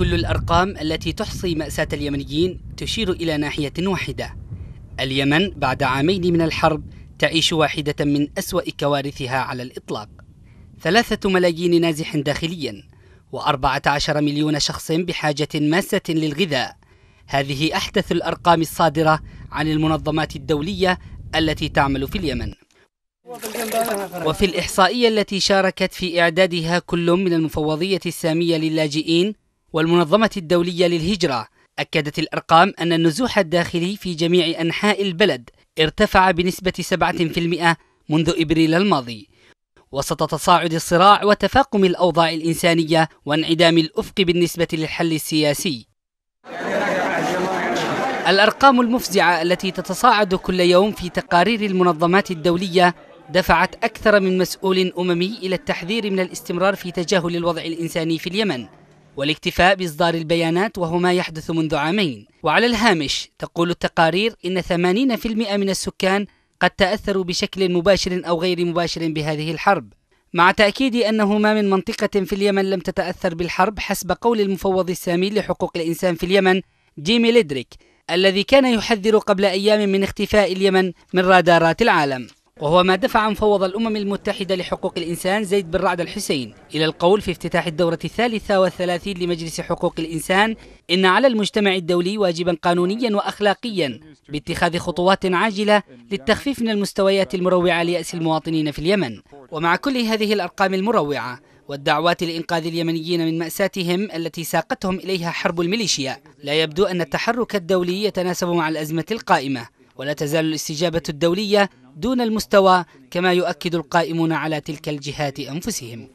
كل الأرقام التي تحصي مأساة اليمنيين تشير إلى ناحية واحدة اليمن بعد عامين من الحرب تعيش واحدة من أسوأ كوارثها على الإطلاق ثلاثة ملايين نازح داخليا وأربعة عشر مليون شخص بحاجة ماسة للغذاء هذه أحدث الأرقام الصادرة عن المنظمات الدولية التي تعمل في اليمن وفي الإحصائية التي شاركت في إعدادها كل من المفوضية السامية للاجئين والمنظمة الدولية للهجرة أكدت الأرقام أن النزوح الداخلي في جميع أنحاء البلد ارتفع بنسبة 7% منذ إبريل الماضي وسط تصاعد الصراع وتفاقم الأوضاع الإنسانية وانعدام الأفق بالنسبة للحل السياسي الأرقام المفزعة التي تتصاعد كل يوم في تقارير المنظمات الدولية دفعت أكثر من مسؤول أممي إلى التحذير من الاستمرار في تجاهل الوضع الإنساني في اليمن والاكتفاء بإصدار البيانات وهو ما يحدث منذ عامين وعلى الهامش تقول التقارير إن 80% من السكان قد تأثروا بشكل مباشر أو غير مباشر بهذه الحرب مع تأكيد أنه ما من منطقة في اليمن لم تتأثر بالحرب حسب قول المفوض السامي لحقوق الإنسان في اليمن جيمي ليدريك الذي كان يحذر قبل أيام من اختفاء اليمن من رادارات العالم وهو ما دفع مفوض الأمم المتحدة لحقوق الإنسان زيد بن رعد الحسين إلى القول في افتتاح الدورة الثالثة والثلاثين لمجلس حقوق الإنسان إن على المجتمع الدولي واجبا قانونيا وأخلاقيا باتخاذ خطوات عاجلة للتخفيف من المستويات المروعة ليأس المواطنين في اليمن ومع كل هذه الأرقام المروعة والدعوات لإنقاذ اليمنيين من مأساتهم التي ساقتهم إليها حرب الميليشيا لا يبدو أن التحرك الدولي يتناسب مع الأزمة القائمة ولا تزال الاستجابة الدولية دون المستوى كما يؤكد القائمون على تلك الجهات أنفسهم